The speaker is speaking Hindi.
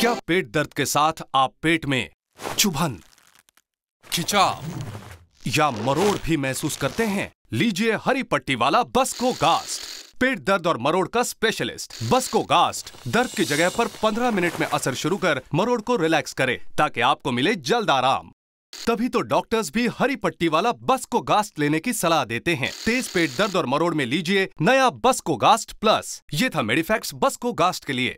क्या पेट दर्द के साथ आप पेट में चुभन खिंचाव या मरोड़ भी महसूस करते हैं लीजिए हरी पट्टी वाला बस्को गास्ट पेट दर्द और मरोड़ का स्पेशलिस्ट बस्को गास्ट दर्द की जगह पर 15 मिनट में असर शुरू कर मरोड़ को रिलैक्स करे ताकि आपको मिले जल्द आराम तभी तो डॉक्टर्स भी हरी पट्टी वाला बस्को गास्ट लेने की सलाह देते हैं तेज पेट दर्द और मरोड़ में लीजिए नया बस्को गास्ट प्लस ये था बस बस्को गास्ट के लिए